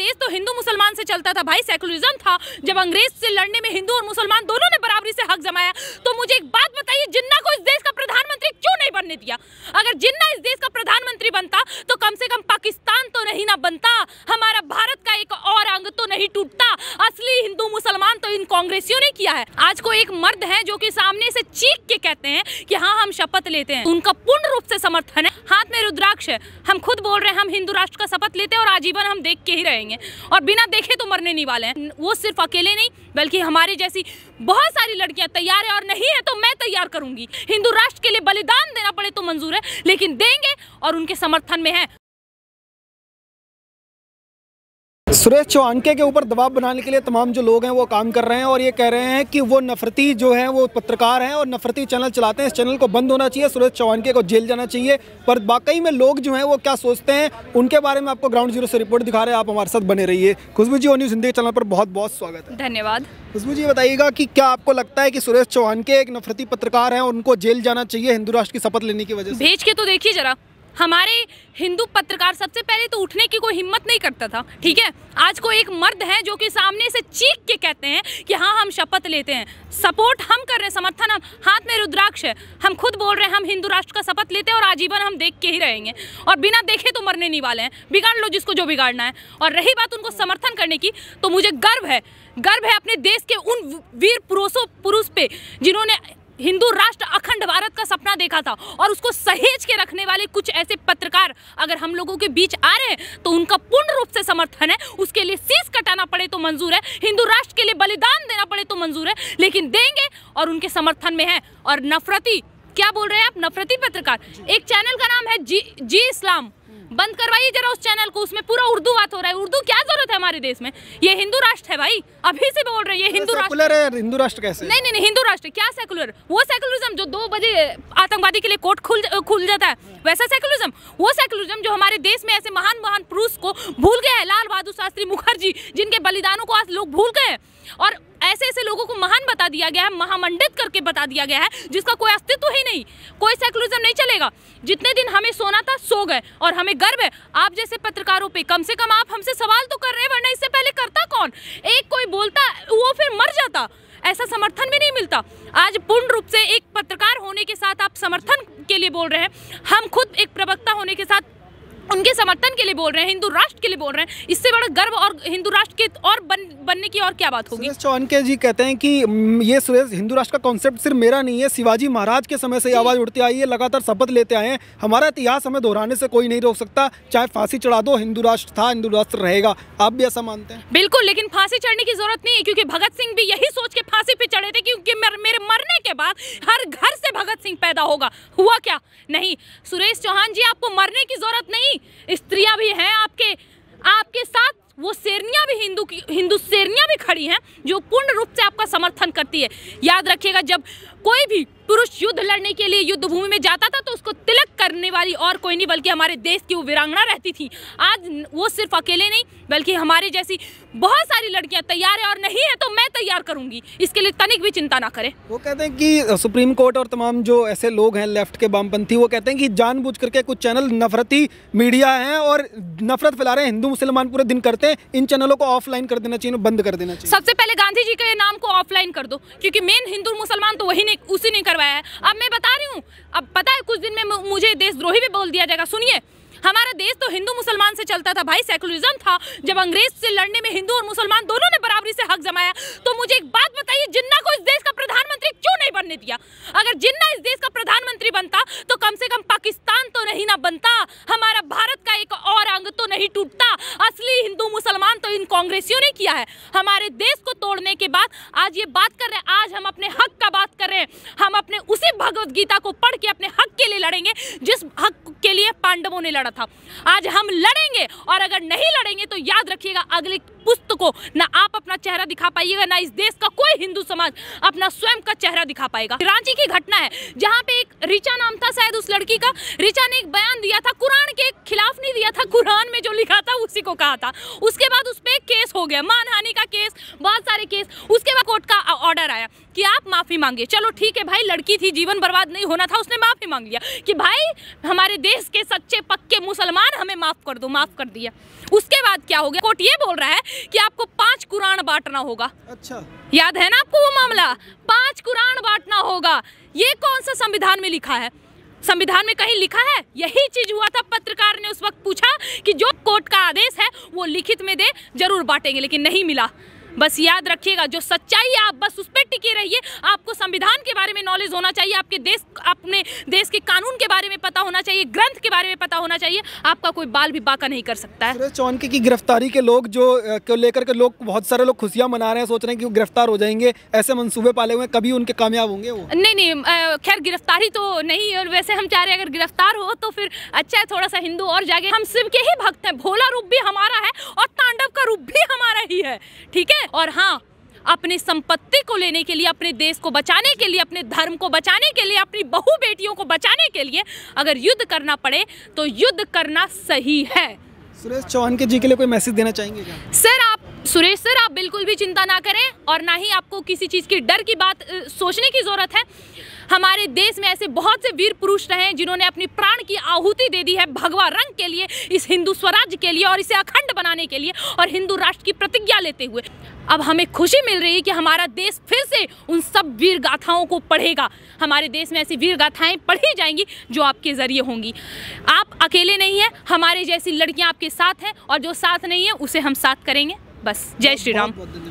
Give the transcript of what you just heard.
देश तो हिंदू मुसलमान से चलता था भाई सेकुलरिज्म था जब अंग्रेज से लड़ने में हिंदू और मुसलमान दोनों ने बराबरी से हक जमाया तो मुझे एक बात बताइए जिन्ना को इस देश का प्रधानमंत्री क्यों नहीं बनने दिया अगर जिन्ना इस देश का प्रधानमंत्री बनता तो कम से कम पाकिस्तान तो नहीं ना बनता हमारा भारत का एक रंग तो नहीं टूटता असली हिंदू मुसलमान तो इन कांग्रेसियों ने किया है आज को एक मर्द है जो कि सामने से चीख के कहते हैं कि हाँ हम शपथ लेते हैं उनका पूर्ण रूप से समर्थन है हाथ में रुद्राक्ष है हम खुद बोल रहे हैं हम हिंदू राष्ट्र का शपथ लेते हैं और आजीवन हम देख के ही रहेंगे और बिना देखे तो मरने नहीं वाले हैं वो सिर्फ अकेले नहीं बल्कि हमारे जैसी बहुत सारी लड़कियां तैयार है और नहीं है तो मैं तैयार करूंगी हिंदू राष्ट्र के लिए बलिदान देना पड़े तो मंजूर है लेकिन देंगे और उनके समर्थन में है सुरेश चौहानके के ऊपर दबाव बनाने के लिए तमाम जो लोग हैं वो काम कर रहे हैं और ये कह रहे हैं कि वो नफरती जो हैं वो पत्रकार हैं और नफरती चैनल चलाते हैं इस चैनल को बंद होना चाहिए सुरेश चौहानके को जेल जाना चाहिए पर वाकई में लोग जो हैं वो क्या सोचते हैं उनके बारे में आपको ग्राउंड जीरो से रिपोर्ट दिखा रहे हैं आप हमारे साथ बने रहिए Khushboo G O news Hindi channel पर बहुत बहुत स्वागत है धन्यवाद खुशबू जी बताइएगा कि क्या आपको लगता है कि सुरेश चौहान के एक नफरती पत्रकार हैं उनको जेल जाना चाहिए हिंदू राष्ट्र की शपथ लेने की वजह से भेज के तो देखिए जरा हमारे हिंदू पत्रकार सबसे पहले तो उठने की कोई हिम्मत नहीं करता था ठीक है आज को एक मर्द है जो कि सामने से चीख के कहते हैं कि हाँ हम शपथ लेते हैं सपोर्ट हम कर रहे हैं समर्थन हम हाथ में रुद्राक्ष है हम खुद बोल रहे हैं हम हिंदू राष्ट्र का शपथ लेते हैं और आजीवन हम देख के ही रहेंगे और बिना देखे तो मरने नहीं वाले हैं बिगाड़ लो जिसको जो बिगाड़ना है और रही बात उनको समर्थन करने की तो मुझे गर्व है गर्व है अपने देश के उन वीर पुरुषों पुरुष पे जिन्होंने हिंदू राष्ट्र अखंड भारत का सपना देखा था और उसको सहेज के रखने वाले कुछ ऐसे पत्रकार अगर हम लोगों के बीच आ रहे हैं तो उनका पूर्ण रूप से समर्थन है उसके लिए सीस कटाना पड़े तो मंजूर है हिंदू राष्ट्र के लिए बलिदान देना पड़े तो मंजूर है लेकिन देंगे और उनके समर्थन में है और नफरती क्या बोल रहे हैं आप नफरती पत्रकार एक चैनल का नाम है जी जी इस्लाम बंद करवाइए जरा उस चैनल को उसमें पूरा उर्दू बात हो रहा है उर्दू क्या जरूरत है हमारे देश में ये हिंदू राष्ट्र है भाई अभी से बोल रहे हैं ये हिंदू राष्ट्र है हिंदू राष्ट्र कैसे नहीं नहीं हिंदू राष्ट्र क्या सेकुलर वो सेकुलरिज्म जो दो बजे आतंकवादी के लिए कोर्ट खुल खुल जाता है वैसा सेकुलरिज्म वो सेकुलरिज्म जो हमारे देश में ऐसे महान महान पुरुष को भूल गया है लाल बहादुर शास्त्री मुखर्जी जिनके बलिदानों को आज लोग भूल गए और ऐसे ऐसे लोगों को महान बता दिया गया है महामंडित करके बता दिया गया है जिसका कोई अस्तित्व ही नहीं कोई सेक्युलरिज्म नहीं चलेगा जितने दिन हमें सोना था सो गए और हमें गर्व है आप जैसे पत्रकारों पर कम से कम आप हमसे सवाल तो कर रहे हैं वरना इससे पहले करता कौन एक कोई बोलता वो फिर मर जाता ऐसा समर्थन भी नहीं मिलता आज पूर्ण रूप से एक पत्रकार होने के साथ आप समर्थन के लिए बोल रहे हैं हम खुद एक प्रवक्ता होने के साथ उनके समर्थन के लिए बोल रहे हैं हिंदू राष्ट्र के लिए बोल रहे हैं इससे बड़ा गर्व और हिंदू राष्ट्र के और बन, बनने की और क्या बात होगी चौहान के जी कहते हैं कि ये सुरेश हिंदू राष्ट्र का कॉन्सेप्ट सिर्फ मेरा नहीं है शिवाजी महाराज के समय से आवाज़ उठती आई है लगातार शपथ लेते आए हैं हमारा इतिहास हमें दोहराने से कोई नहीं रोक सकता चाहे फांसी चढ़ा दो हिंदू राष्ट्र था हिंदू राष्ट्र रहेगा आप भी ऐसा मानते हैं बिल्कुल लेकिन फांसी चढ़ने की जरूरत नहीं है क्योंकि भगत सिंह भी यही सोच कि मेरे मरने के बाद हर घर से भगत सिंह पैदा होगा हुआ क्या नहीं सुरेश चौहान जी आपको मरने की जरूरत नहीं स्त्रियां भी हैं आपके आपके साथ वो शेरनियाँ भी हिंदू की हिंदू शेरनियाँ भी खड़ी हैं जो पूर्ण रूप से आपका समर्थन करती है याद रखिएगा जब कोई भी पुरुष युद्ध लड़ने के लिए युद्ध भूमि में जाता था तो उसको तिलक करने वाली और कोई नहीं बल्कि हमारे देश की वो वीरांगना रहती थी आज वो सिर्फ अकेले नहीं बल्कि हमारे जैसी बहुत सारी लड़कियां तैयार है और नहीं है तो मैं तैयार करूंगी इसके लिए तनिक भी चिंता ना करें वो कहते हैं कि सुप्रीम कोर्ट और तमाम जो ऐसे लोग हैं लेफ्ट के वामपंथी वो कहते हैं कि जानबूझ करके कुछ चैनल नफरती मीडिया हैं और नफरत फैला रहे हैं हिंदू मुसलमान पूरे दिन करते हैं इन चैनलों को ऑफलाइन कर देना चाहिए बंद कर देना चाहिए सबसे पहले गांधी जी के नाम को ऑफलाइन कर दो क्योंकि मेन हिंदू मुसलमान तो वही ने उसी ने करवाया है अब मैं बता रही हूँ अब पता है कुछ दिन में मुझे देशद्रोही भी बोल दिया जाएगा सुनिए हमारा देश तो हिंदू मुसलमान से चलता था भाई सेकुलरिज्म था जब अंग्रेज से लड़ने में हिंदू और मुसलमान दोनों ने बराबरी से हक जमाया तो मुझे एक बात बताइए जिन्ना को इस देश का प्रधानमंत्री क्यों नहीं बनने दिया अगर जिन्ना इस देश का प्रधानमंत्री बनता तो कम से कम पाकिस्तान तो नहीं ना बनता हमारा भारत का एक और अंग तो नहीं टूटता असली हिंदू मुसलमान तो इन कांग्रेसियों ने किया है हमारे देश को तोड़ने के बाद आज ये बात कर रहे हैं आज हम अपने हक का बात कर रहे हैं हम अपने उसी भगवदगीता को पढ़ के अपने हक के लिए लड़ेंगे जिस लिए पांडवों ने लड़ा था आज हम लड़ेंगे और अगर नहीं लड़ेंगे तो याद रखिएगा अगली पुस्त को ना आप अपना चेहरा दिखा पाइएगा ना इस देश का कोई हिंदू समाज अपना स्वयं का चेहरा दिखा पाएगा रांची की घटना है जहाँ पे एक रिचा नाम था शायद उस लड़की का रिचा ने एक बयान दिया था कुरान के खिलाफ नहीं दिया था कुरान में जो लिखा था उसी को कहा था उसके बाद उस पर केस हो गया मानहानि का केस बहुत सारे केस उसके बाद कोर्ट का ऑर्डर आया कि आप माफ़ी मांगे चलो ठीक है भाई लड़की थी जीवन बर्बाद नहीं होना था उसने माफ़ी मांग लिया कि भाई हमारे देश के सच्चे पक्के मुसलमान हमें माफ़ कर दो माफ़ कर दिया उसके बाद क्या हो गया कोर्ट ये बोल रहा है कि आपको पांच कुरान बांटना होगा अच्छा याद है ना आपको वो मामला पांच कुरान बांटना होगा ये कौन सा संविधान में लिखा है संविधान में कहीं लिखा है यही चीज हुआ था पत्रकार ने उस वक्त पूछा कि जो कोर्ट का आदेश है वो लिखित में दे जरूर बांटेंगे लेकिन नहीं मिला बस याद रखिएगा जो सच्चाई है आप बस उस पर टिके रहिए आपको संविधान के बारे में नॉलेज होना चाहिए आपके देश अपने देश के कानून के बारे में पता होना चाहिए ग्रंथ के बारे में पता होना चाहिए आपका कोई बाल भी बाका नहीं कर सकता है चौनके की गिरफ्तारी के लोग जो को लेकर के लोग बहुत सारे लोग खुशियाँ मना रहे हैं सोच रहे हैं कि वो गिरफ्तार हो जाएंगे ऐसे मनसूबे पाले हुए कभी उनके कामयाब होंगे वो नहीं नहीं खैर गिरफ्तारी तो नहीं और वैसे हम चाह रहे हैं अगर गिरफ्तार हो तो फिर अच्छा है थोड़ा सा हिंदू और जागे हम शिव के ही भक्त हैं भोला रूप भी हमारा है रही है ठीक है और हाँ अपने संपत्ति को लेने के लिए अपने देश को बचाने के लिए अपने धर्म को बचाने के लिए अपनी बहु बेटियों को बचाने के लिए अगर युद्ध करना पड़े तो युद्ध करना सही है सुरेश चौहान के जी के लिए कोई मैसेज देना चाहेंगे क्या सर आप सुरेश सर आप बिल्कुल भी चिंता ना करें और ना ही आपको किसी चीज़ की डर की बात सोचने की ज़रूरत है हमारे देश में ऐसे बहुत से वीर पुरुष रहे हैं जिन्होंने अपनी प्राण की आहुति दे दी है भगवा रंग के लिए इस हिंदू स्वराज के लिए और इसे अखंड बनाने के लिए और हिंदू राष्ट्र की प्रतिज्ञा लेते हुए अब हमें खुशी मिल रही है कि हमारा देश फिर से उन सब वीर गाथाओं को पढ़ेगा हमारे देश में ऐसी वीर गाथाएं पढ़ी जाएंगी जो आपके ज़रिए होंगी आप अकेले नहीं हैं हमारे जैसी लड़कियां आपके साथ हैं और जो साथ नहीं है उसे हम साथ करेंगे बस जय श्री राम